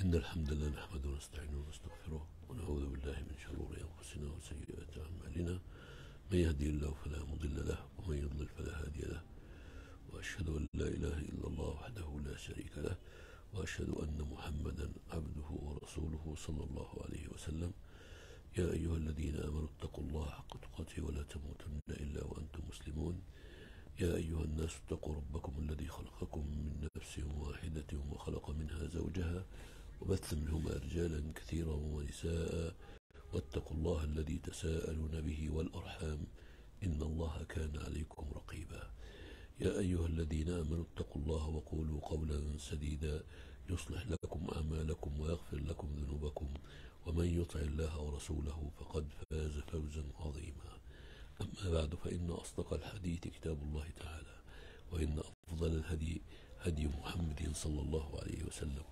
إن الحمد لله نحمده ونستعينه ونستغفره ونعوذ بالله من شرور أنفسنا وسيئات أعمالنا من يهدي الله فلا مضل له ومن يضلل فلا هادي له وأشهد أن لا إله إلا الله وحده لا شريك له وأشهد أن محمدا عبده ورسوله صلى الله عليه وسلم يا أيها الذين آمنوا اتقوا الله حق تقاته ولا تموتن إلا وأنتم مسلمون يا أيها الناس اتقوا ربكم الذي خلقكم من نفس واحدة وخلق منها زوجها وبث منهما رجالا كثيرا ونساء واتقوا الله الذي تساءلون به والأرحام إن الله كان عليكم رقيبا يا أيها الذين آمنوا اتقوا الله وقولوا قولا سديدا يصلح لكم أعمالكم ويغفر لكم ذنوبكم ومن يطع الله ورسوله فقد فاز فوزا عظيما أما بعد فإن أصدق الحديث كتاب الله تعالى وإن أفضل الهدي هدي محمد صلى الله عليه وسلم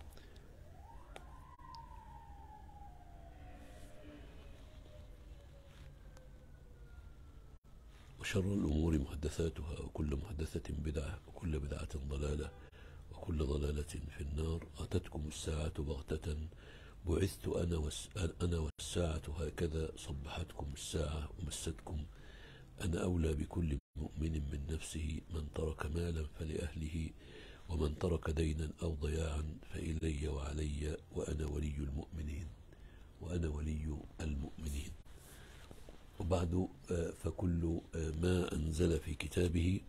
وشر الأمور محدثاتها وكل محدثة بدعة وكل بدعة ضلالة وكل ضلالة في النار أتتكم الساعة بغتة بعثت أنا, وس... أنا والساعة هكذا صبحتكم الساعة ومستكم أنا أولى بكل مؤمن من نفسه من ترك مالا فلأهله ومن ترك دينا أو ضياعا فإلي وعلي وأنا ولي المؤمنين وأنا ولي المؤمنين وبعد فكل ما أنزل في كتابه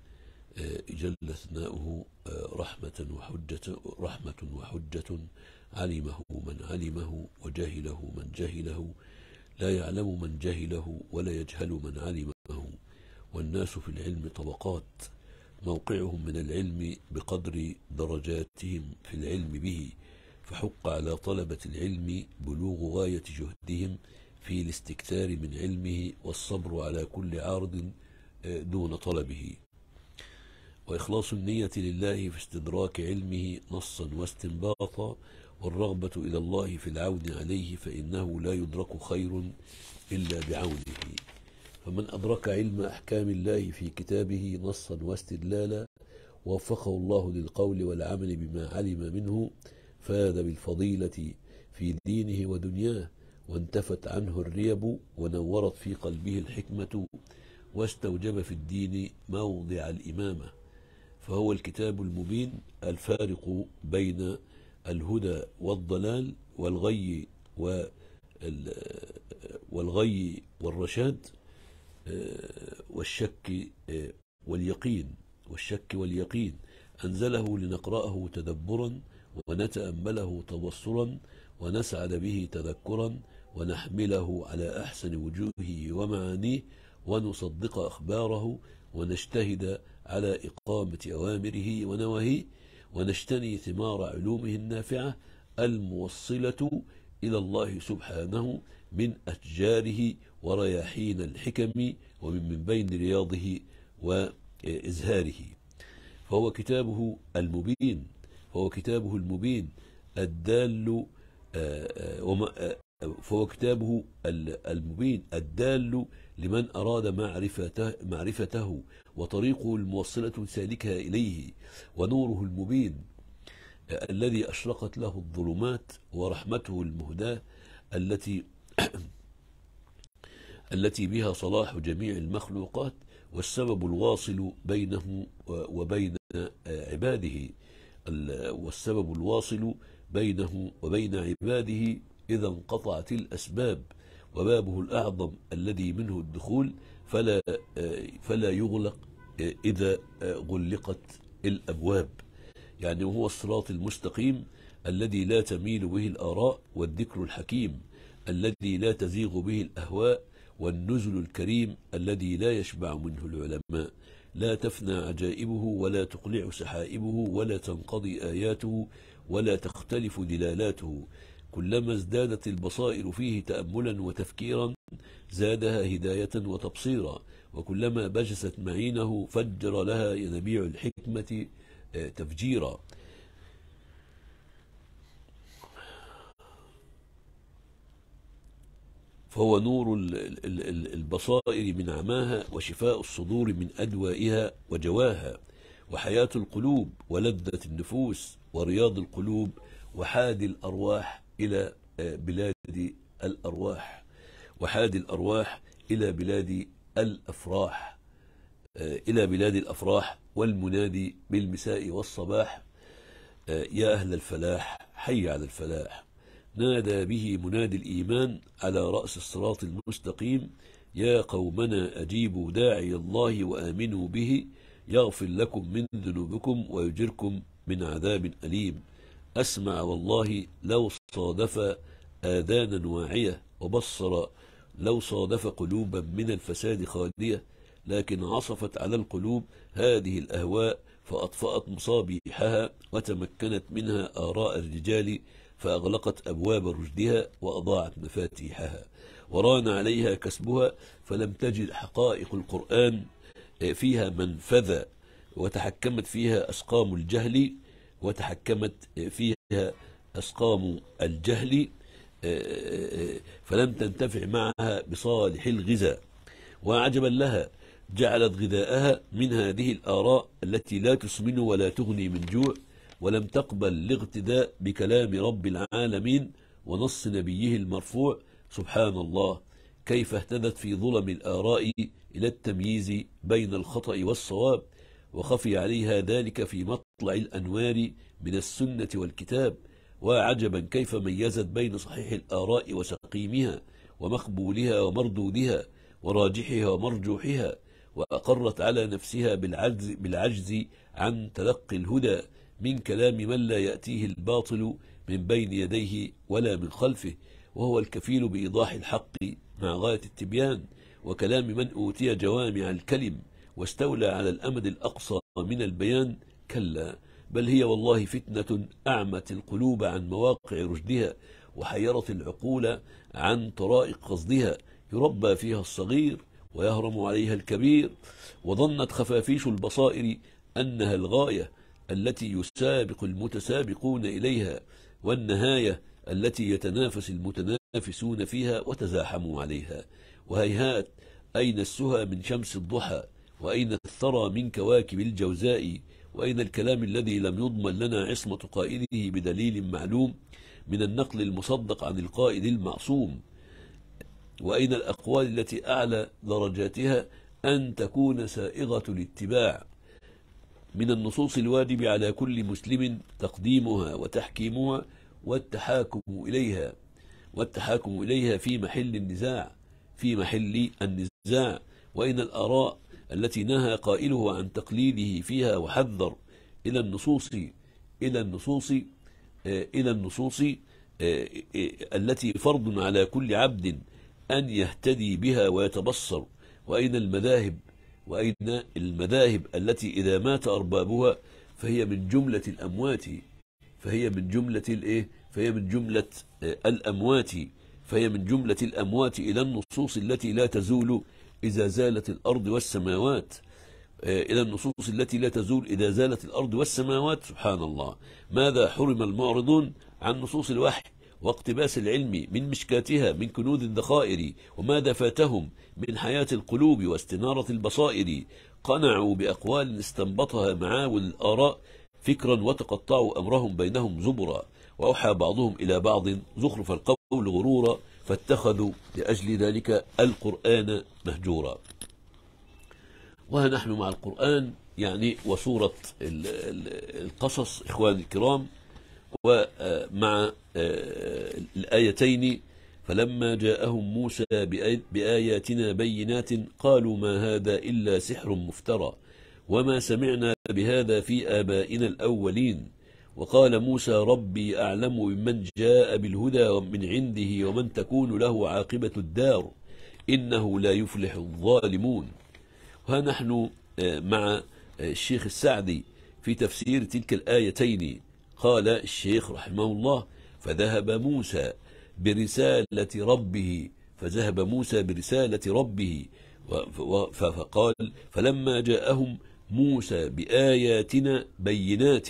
جل ثناؤه رحمة وحجة, رحمة وحجة علمه من علمه وجهله من جهله لا يعلم من جهله ولا يجهل من علمه والناس في العلم طبقات موقعهم من العلم بقدر درجاتهم في العلم به فحق على طلبة العلم بلوغ غاية جهدهم في الاستكثار من علمه والصبر على كل عارض آه، دون طلبه وإخلاص النية لله في استدراك علمه نصا واستنباطا والرغبة إلى الله في العون عليه فإنه لا يدرك خير إلا بعونه فمن أدرك علم أحكام الله في كتابه نصا واستدلالا وفقه الله للقول والعمل بما علم منه فاذ بالفضيلة في دينه ودنياه وانتفت عنه الريب ونورت في قلبه الحكمة واستوجب في الدين موضع الإمامة فهو الكتاب المبين الفارق بين الهدى والضلال والغي والغي والرشاد آه، والشك آه، واليقين والشك واليقين أنزله لنقرأه تدبرا ونتأمله تبصرا ونسعد به تذكرا ونحمله على أحسن وجوهه ومعانيه ونصدق أخباره ونجتهد على إقامة أوامره ونواهيه ونجتني ثمار علومه النافعة الموصلة إلى الله سبحانه من أشجاره ورياحين الحكم ومن من بين رياضه وإزهاره فهو كتابه المبين فهو كتابه المبين الدال آه، آه، آه، فهو كتابه المبين الدال لمن أراد معرفته, معرفته وطريقه الموصلة سالكها إليه ونوره المبين آه، الذي أشرقت له الظلمات ورحمته المهداة التي التي بها صلاح جميع المخلوقات والسبب الواصل بينه وبين آه، عباده والسبب الواصل بينه وبين عباده إذا انقطعت الأسباب وبابه الأعظم الذي منه الدخول فلا فلا يغلق إذا غلقت الأبواب يعني وهو الصراط المستقيم الذي لا تميل به الآراء والذكر الحكيم الذي لا تزيغ به الأهواء والنزل الكريم الذي لا يشبع منه العلماء لا تفنى عجائبه ولا تقلع سحائبه ولا تنقضي آياته ولا تختلف دلالاته كلما ازدادت البصائر فيه تأملا وتفكيرا زادها هداية وتبصيرا وكلما بجست معينه فجر لها ينابيع الحكمة آه، تفجيرا فهو نور البصائر من عماها وشفاء الصدور من أدوائها وجواها وحياة القلوب ولذة النفوس ورياض القلوب وحاد الأرواح إلى آه، بلاد الأرواح وحادي الأرواح إلى بلاد الأفراح آه، إلى بلاد الأفراح والمنادي بالمساء والصباح آه، يا أهل الفلاح حي على الفلاح نادى به منادي الإيمان على رأس الصراط المستقيم يا قومنا أجيبوا داعي الله وآمنوا به يغفر لكم من ذنوبكم ويجركم من عذاب أليم أسمع والله لو صادف آذانا واعية وبصر لو صادف قلوبا من الفساد خالية لكن عصفت على القلوب هذه الأهواء فأطفأت مصابيحها وتمكنت منها آراء الرجال فأغلقت أبواب رشدها وأضاعت مفاتيحها وران عليها كسبها فلم تجد حقائق القرآن فيها منفذا وتحكمت فيها أسقام الجهل وتحكمت فيها أسقام الجهل آه، آه، فلم تنتفع معها بصالح الغذاء وعجبا لها جعلت غذاءها من هذه الآراء التي لا تسمن ولا تغني من جوع ولم تقبل الاغتداء بكلام رب العالمين ونص نبيه المرفوع سبحان الله كيف اهتدت في ظلم الآراء إلى التمييز بين الخطأ والصواب وخفي عليها ذلك في مطلع الأنوار من السنة والكتاب وعجبا كيف ميزت بين صحيح الآراء وسقيمها ومقبولها ومردودها وراجحها ومرجوحها وأقرت على نفسها بالعجز, بالعجز عن تلقي الهدى من كلام من لا يأتيه الباطل من بين يديه ولا من خلفه وهو الكفيل بإيضاح الحق مع غاية التبيان وكلام من أوتي جوامع الكلم واستولى على الأمد الأقصى من البيان كلا بل هي والله فتنة أعمت القلوب عن مواقع رشدها وحيرت العقول عن طرائق قصدها يربى فيها الصغير ويهرم عليها الكبير وظنت خفافيش البصائر أنها الغاية التي يسابق المتسابقون إليها والنهاية التي يتنافس المتنافسون فيها وتزاحموا عليها وهيهات أين السهى من شمس الضحى وأين الثرى من كواكب الجوزاء وأين الكلام الذي لم يضمن لنا عصمة قائده بدليل معلوم من النقل المصدق عن القائد المعصوم وأين الأقوال التي أعلى درجاتها أن تكون سائغة الاتباع من النصوص الواجب على كل مسلم تقديمها وتحكيمها والتحاكم إليها والتحاكم إليها في محل النزاع في محل النزاع وإن الآراء التي نهى قائله عن تقليده فيها وحذر إلى النصوص إلى النصوص إلى النصوص التي فرض على كل عبد أن يهتدي بها ويتبصر وأين المذاهب وأين المذاهب التي إذا مات أربابها فهي من جملة الأموات فهي من جملة الإيه فهي من جملة آه، الأموات فهي من جملة الأموات إلى النصوص التي لا تزول إذا زالت الأرض والسماوات إلى آه، النصوص التي لا تزول إذا زالت الأرض والسماوات سبحان الله ماذا حرم المعرضون عن نصوص الوحي واقتباس العلم من مشكاتها من كنوز الذخائر وماذا فاتهم من حياة القلوب واستنارة البصائر قنعوا بأقوال استنبطها معاول الآراء فكرا وتقطعوا أمرهم بينهم زبرا وأوحى بعضهم إلى بعض زخرف القول غرورا فاتخذوا لأجل ذلك القرآن مهجورا وها نحن مع القرآن يعني وصورة القصص إخواني الكرام ومع آه، آه، الآيتين فلما جاءهم موسى بآياتنا بينات قالوا ما هذا إلا سحر مفترى وما سمعنا بهذا في آبائنا الأولين وقال موسى ربي أعلم بمن جاء بالهدى من عنده ومن تكون له عاقبة الدار إنه لا يفلح الظالمون وها نحن آه، مع آه، الشيخ السعدي في تفسير تلك الآيتين قال الشيخ رحمه الله فذهب موسى برسالة ربه فذهب موسى برسالة ربه فقال فلما جاءهم موسى بآياتنا بينات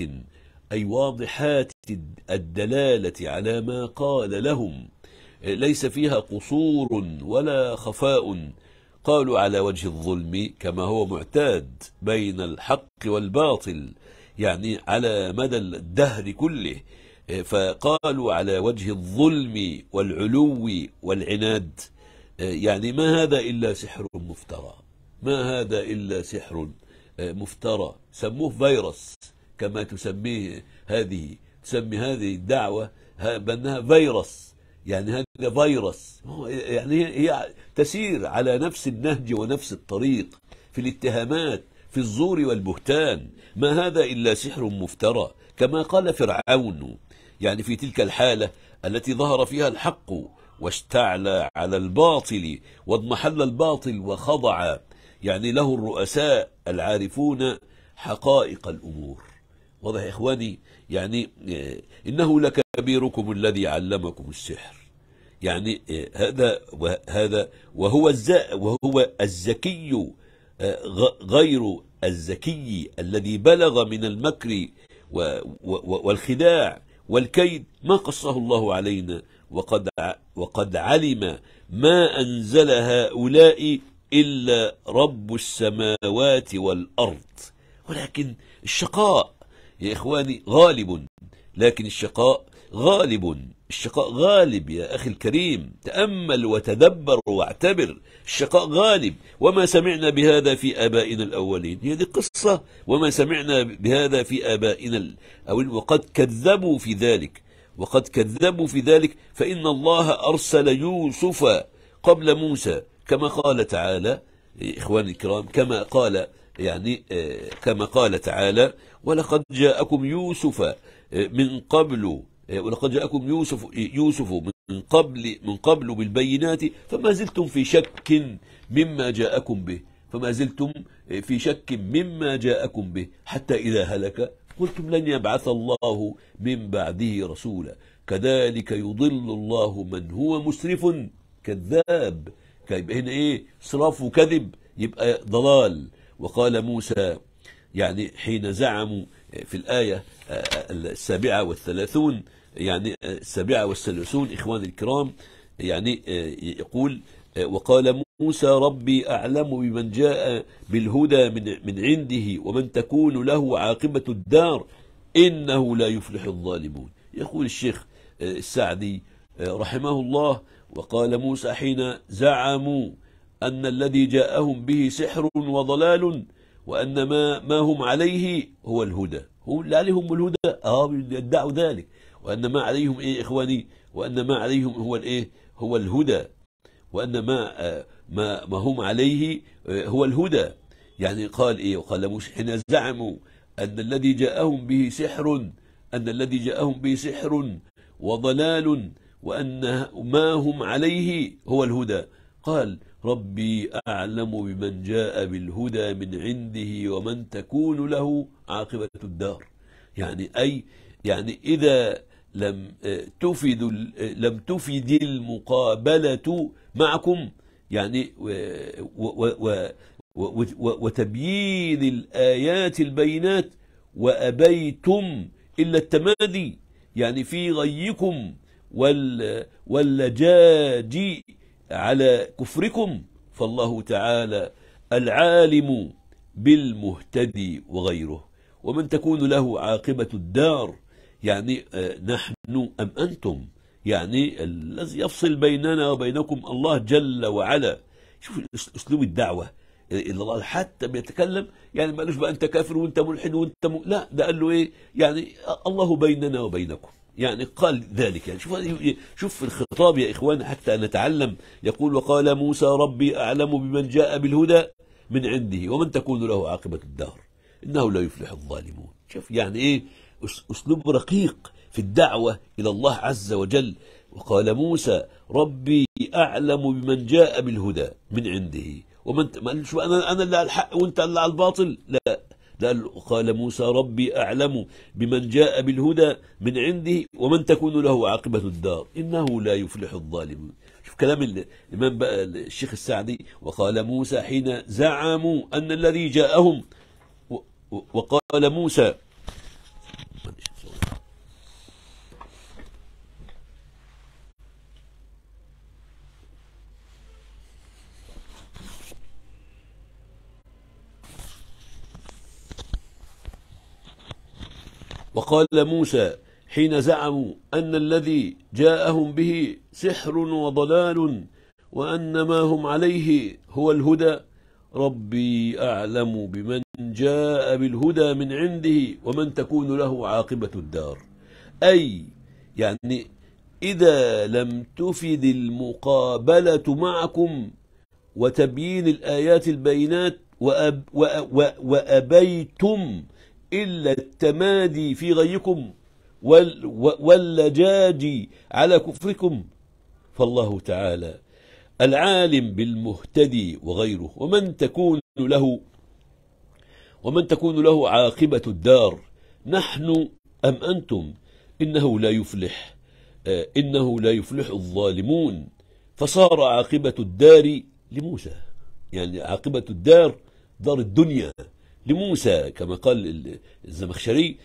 أي واضحات الدلالة على ما قال لهم ليس فيها قصور ولا خفاء قالوا على وجه الظلم كما هو معتاد بين الحق والباطل يعني على مدى الدهر كله فقالوا على وجه الظلم والعلو والعناد يعني ما هذا إلا سحر مفترى ما هذا إلا سحر مفترى سموه فيروس كما تسميه هذه تسمي هذه الدعوة بأنها فيروس يعني هذا فيروس يعني هي تسير على نفس النهج ونفس الطريق في الاتهامات في الزور والبهتان ما هذا إلا سحر مفترى كما قال فرعون يعني في تلك الحالة التي ظهر فيها الحق واشتعل على الباطل واضمحل الباطل وخضع يعني له الرؤساء العارفون حقائق الأمور واضح يا إخواني يعني آه، إنه لكبيركم الذي علمكم السحر يعني آه، هذا وهذا وهو وهو الذكي آه، غير الذكي الذي بلغ من المكر والخداع والكيد ما قصه الله علينا وقد وقد علم ما أنزل هؤلاء إلا رب السماوات والأرض ولكن الشقاء يا إخواني غالب لكن الشقاء غالب الشقاء غالب يا أخي الكريم تأمل وتدبر واعتبر الشقاء غالب وما سمعنا بهذا في آبائنا الأولين هي دي قصة وما سمعنا بهذا في آبائنا الأولين وقد كذبوا في ذلك وقد كذبوا في ذلك فإن الله أرسل يوسف قبل موسى كما قال تعالى إخواني الكرام كما قال يعني آه، كما قال تعالى ولقد جاءكم يوسف آه، من قبل آه، ولقد جاءكم يوسف يوسف من قبل من قبل بالبينات فما زلتم في شك مما جاءكم به فما زلتم في شك مما جاءكم به حتى إذا هلك قلتم لن يبعث الله من بعده رسولا كذلك يضل الله من هو مسرف كذاب يبقى هنا ايه صراف وكذب يبقى ضلال وقال موسى يعني حين زعموا آه، في الآية آه، آه، السابعة والثلاثون يعني السابعة والثلاثون إخواني الكرام يعني يقول وقال موسى ربي أعلم بمن جاء بالهدى من, من عنده ومن تكون له عاقبة الدار إنه لا يفلح الظالمون يقول الشيخ السعدي رحمه الله وقال موسى حين زعموا أن الذي جاءهم به سحر وضلال وأن ما, ما هم عليه هو الهدى هو اللي عليهم الهدى آه يدعوا ذلك وأن ما عليهم إيه إخواني وأن ما عليهم هو الإيه هو الهدى وأن ما, آه، ما, ما هم عليه آه، هو الهدى يعني قال إيه وقال موسى حين زعموا أن الذي جاءهم به سحر أن الذي جاءهم به سحر وضلال وأن ما هم عليه هو الهدى قال ربي أعلم بمن جاء بالهدى من عنده ومن تكون له عاقبة الدار يعني أي يعني إذا لم آه، تفد آه، لم تفد المقابلة معكم يعني وتبيين الآيات البينات وأبيتم إلا التمادي يعني في غيكم واللجاج على كفركم فالله تعالى العالم بالمهتدي وغيره ومن تكون له عاقبة الدار يعني آه، نحن أم أنتم يعني الذي يفصل بيننا وبينكم الله جل وعلا شوف أسلوب الدعوة الله حتى بيتكلم يعني ما قالوش بقى أنت كافر وأنت ملحد وأنت م... لا ده قال له إيه يعني آه، الله بيننا وبينكم يعني قال ذلك يعني شوف شوف الخطاب يا إخوان حتى نتعلم يقول وقال موسى ربي أعلم بمن جاء بالهدى من عنده ومن تكون له عاقبة الدهر إنه لا يفلح الظالمون شوف يعني إيه أسلوب رقيق في الدعوة إلى الله عز وجل وقال موسى ربي أعلم بمن جاء بالهدى من عنده ومن ما قالش أنا أنا اللي على الحق وأنت اللي على الباطل لا قال موسى ربي أعلم بمن جاء بالهدى من عنده ومن تكون له عاقبة الدار إنه لا يفلح الظالمون شوف كلام الإمام بقى الشيخ السعدي وقال موسى حين زعموا أن الذي جاءهم وقال موسى وقال موسى حين زعموا أن الذي جاءهم به سحر وضلال وأن ما هم عليه هو الهدى ربي أعلم بمن جاء بالهدى من عنده ومن تكون له عاقبة الدار أي يعني إذا لم تفد المقابلة معكم وتبيين الآيات البينات وأب وأبيتم إلا التمادي في غيكم واللجاج على كفركم فالله تعالى العالم بالمهتدي وغيره ومن تكون له ومن تكون له عاقبة الدار نحن أم أنتم إنه لا يفلح آه، إنه لا يفلح الظالمون فصار عاقبة الدار لموسى يعني عاقبة الدار دار الدنيا لموسى كما قال الزمخشري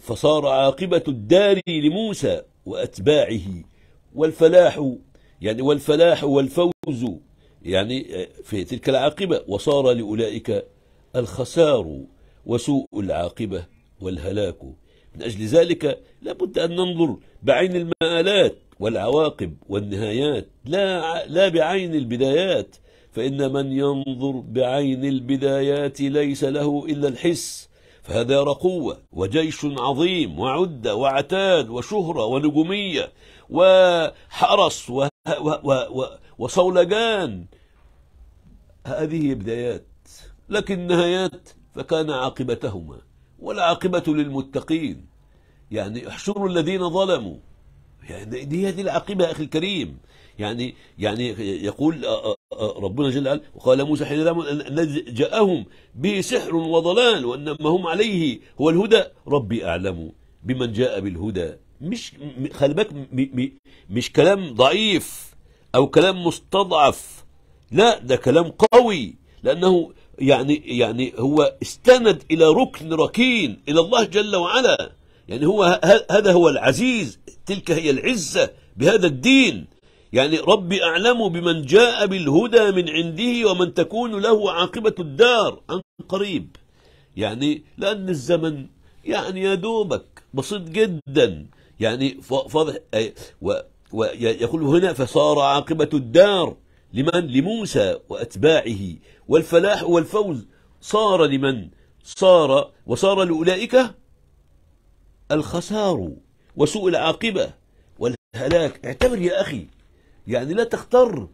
فصار عاقبة الدار لموسى وأتباعه والفلاح يعني والفلاح والفوز يعني آه، في تلك العاقبة وصار لأولئك الخسار وسوء العاقبة والهلاك من أجل ذلك لابد أن ننظر بعين المآلات والعواقب والنهايات لا, لا بعين البدايات فإن من ينظر بعين البدايات ليس له إلا الحس فهذا قوة وجيش عظيم وعدة وعتاد وشهرة ونجومية وحرس و... و... و... وصولجان هذه بدايات لكن نهايات فكان عاقبتهما والعاقبة للمتقين يعني احشروا الذين ظلموا يعني دي هذه العاقبة أخي الكريم يعني يعني يقول آه، آه، آه، ربنا جل وعلا وقال موسى حين جاءهم به سحر وضلال وان ما هم عليه هو الهدى ربي اعلم بمن جاء بالهدى مش خلي بالك مش كلام ضعيف او كلام مستضعف لا ده كلام قوي لانه يعني يعني هو استند الى ركن ركين الى الله جل وعلا يعني هو هذا هو العزيز تلك هي العزه بهذا الدين يعني ربي أعلم بمن جاء بالهدى من عنده ومن تكون له عاقبة الدار عن قريب يعني لأن الزمن يعني يا دوبك بسيط جدا يعني فضح ويقول هنا فصار عاقبة الدار لمن لموسى وأتباعه والفلاح والفوز صار لمن صار وصار لأولئك الخسار وسوء العاقبة والهلاك اعتبر يا أخي يعني لا تغتر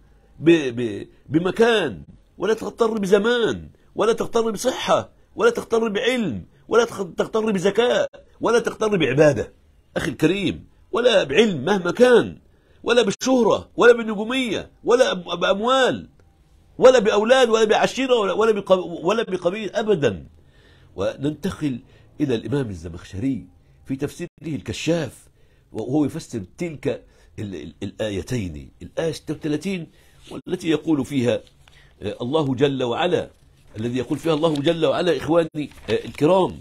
بمكان ولا تغتر بزمان ولا تغتر بصحة ولا تغتر بعلم ولا تغتر بذكاء ولا تغتر بعبادة أخي الكريم ولا بعلم مهما كان ولا بالشهرة ولا بالنجومية ولا بأموال ولا بأولاد ولا بعشيرة ولا ولا بقبيل أبدا وننتقل إلى الإمام الزمخشري في تفسيره الكشاف وهو يفسر تلك الآيتين الآية 36 والتي يقول فيها آه، الله جل وعلا الذي يقول فيها الله جل وعلا إخواني آه، الكرام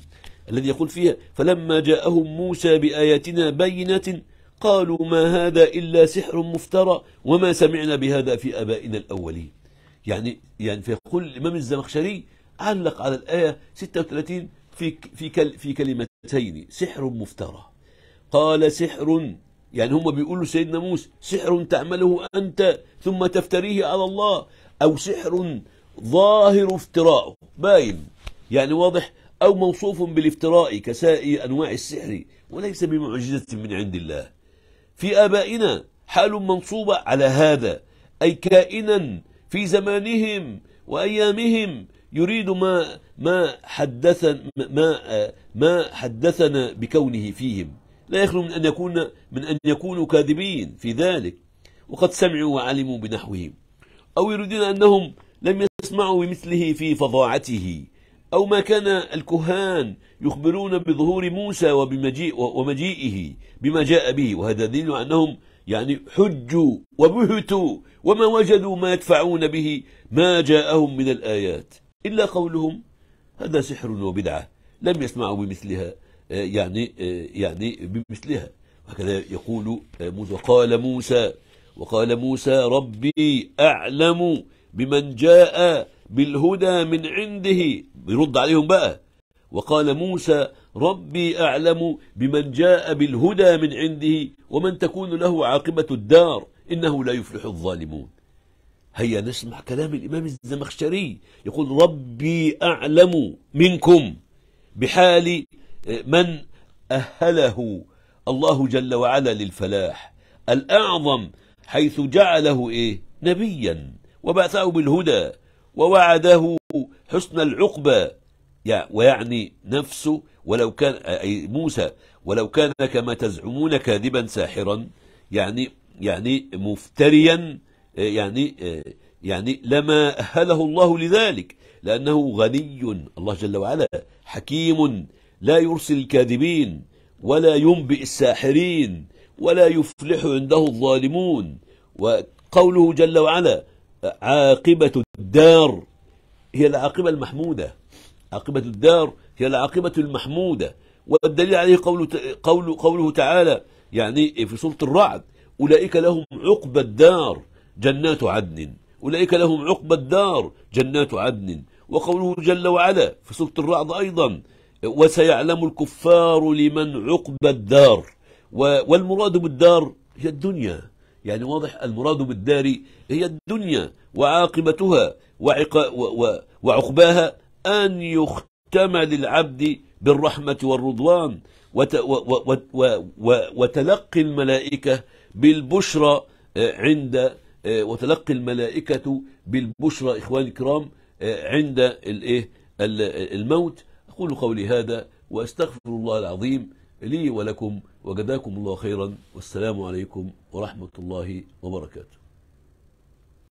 الذي يقول فيها فلما جاءهم موسى بآياتنا بينة قالوا ما هذا إلا سحر مفترى وما سمعنا بهذا في أبائنا الأولين يعني يعني فيقول الإمام الزمخشري علق على الآية 36 في في في كلمتين سحر مفترى قال سحر يعني هم بيقولوا سيدنا موسى سحر تعمله أنت ثم تفتريه على الله أو سحر ظاهر افتراءه باين يعني واضح أو موصوف بالافتراء كسائر أنواع السحر وليس بمعجزة من عند الله في آبائنا حال منصوبة على هذا أي كائنا في زمانهم وأيامهم يريد ما ما حدث ما ما حدثنا بكونه فيهم لا يخلو من أن, يكون من أن يكونوا كاذبين في ذلك وقد سمعوا وعلموا بنحوه أو يريدون أنهم لم يسمعوا بمثله في فظاعته أو ما كان الكهان يخبرون بظهور موسى وبمجيء ومجيئه بما جاء به وهذا دليل أنهم يعني حجوا وبهتوا وما وجدوا ما يدفعون به ما جاءهم من الآيات إلا قولهم هذا سحر وبدعة لم يسمعوا بمثلها آه، يعني آه، يعني بمثلها هكذا يقول آه، موسى قال موسى وقال موسى ربي أعلم بمن جاء بالهدى من عنده بيرد عليهم بقى وقال موسى ربي أعلم بمن جاء بالهدى من عنده ومن تكون له عاقبة الدار إنه لا يفلح الظالمون هيا نسمع كلام الإمام الزمخشري يقول ربي أعلم منكم بحال من أهله الله جل وعلا للفلاح الأعظم حيث جعله إيه؟ نبيا وبعثه بالهدى ووعده حسن العقبة ويعني نفسه ولو كان أي موسى ولو كان كما تزعمون كاذبا ساحرا يعني يعني مفتريا يعني يعني لما أهله الله لذلك لأنه غني الله جل وعلا حكيم لا يرسل الكاذبين ولا ينبئ الساحرين ولا يفلح عنده الظالمون وقوله جل وعلا عاقبة الدار هي العاقبة المحمودة عاقبة الدار هي العاقبة المحمودة والدليل عليه قوله, قوله, قوله تعالى يعني في سورة الرعد أولئك لهم عقبى الدار جنات عدن أولئك لهم عقبى الدار جنات عدن وقوله جل وعلا في سورة الرعد أيضا وسيعلم الكفار لمن عقب الدار والمراد بالدار هي الدنيا يعني واضح المراد بالدار هي الدنيا وعاقبتها وعقباها أن يختم للعبد بالرحمة والرضوان وتلقي الملائكة بالبشرى آه، عند آه، وتلقي الملائكة بالبشرى إخواني الكرام آه، عند إيه، الموت أقول قولي هذا وأستغفر الله العظيم لي ولكم وجزاكم الله خيرا والسلام عليكم ورحمة الله وبركاته